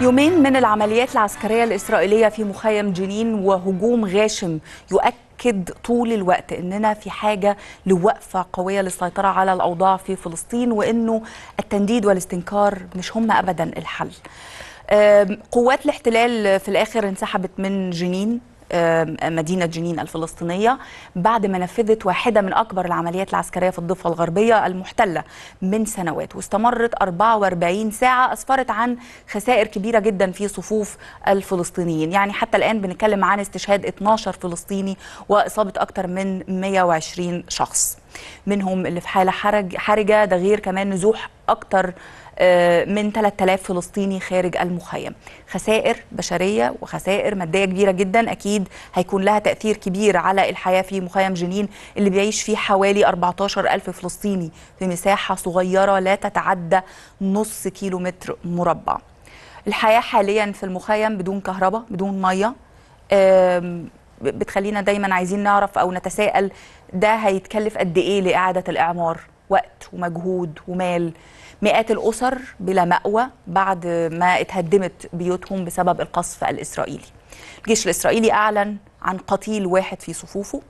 يومين من العمليات العسكرية الإسرائيلية في مخيم جنين وهجوم غاشم يؤكد طول الوقت أننا في حاجة لوقفة قوية للسيطرة على الأوضاع في فلسطين وأنه التنديد والاستنكار مش هم أبدا الحل قوات الاحتلال في الآخر انسحبت من جنين مدينة جنين الفلسطينية بعد ما نفذت واحدة من أكبر العمليات العسكرية في الضفة الغربية المحتلة من سنوات واستمرت 44 ساعة أسفرت عن خسائر كبيرة جدا في صفوف الفلسطينيين يعني حتى الآن بنتكلم عن استشهاد 12 فلسطيني وإصابة أكثر من 120 شخص منهم اللي في حالة حرج حرجة ده غير كمان نزوح أكتر آه، من 3000 فلسطيني خارج المخيم خسائر بشرية وخسائر مادية كبيرة جدا أكيد هيكون لها تأثير كبير على الحياة في مخيم جنين اللي بيعيش فيه حوالي 14000 فلسطيني في مساحة صغيرة لا تتعدى نص كيلومتر مربع الحياة حاليا في المخيم بدون كهرباء بدون مية بتخلينا دايما عايزين نعرف أو نتساءل ده هيتكلف قد إيه لإعادة الإعمار وقت ومجهود ومال مئات الأسر بلا مأوى بعد ما اتهدمت بيوتهم بسبب القصف الإسرائيلي الجيش الإسرائيلي أعلن عن قتيل واحد في صفوفه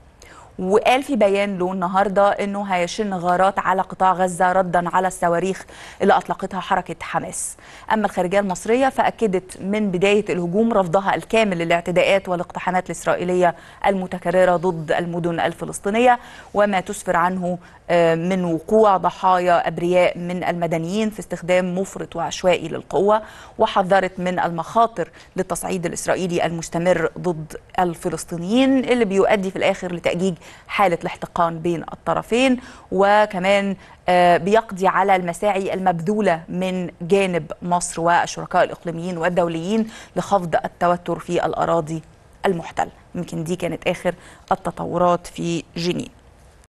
وقال في بيان له النهارده انه هيشن غارات على قطاع غزه ردا على الصواريخ اللي اطلقتها حركه حماس. اما الخارجيه المصريه فاكدت من بدايه الهجوم رفضها الكامل للاعتداءات والاقتحامات الاسرائيليه المتكرره ضد المدن الفلسطينيه وما تسفر عنه آه، من وقوع ضحايا ابرياء من المدنيين في استخدام مفرط وعشوائي للقوه وحذرت من المخاطر للتصعيد الاسرائيلي المستمر ضد الفلسطينيين اللي بيؤدي في الاخر لتاجيج حالة الاحتقان بين الطرفين وكمان آه، بيقضي على المساعي المبذولة من جانب مصر والشركاء الإقليميين والدوليين لخفض التوتر في الأراضي المحتلة يمكن دي كانت آخر التطورات في جنين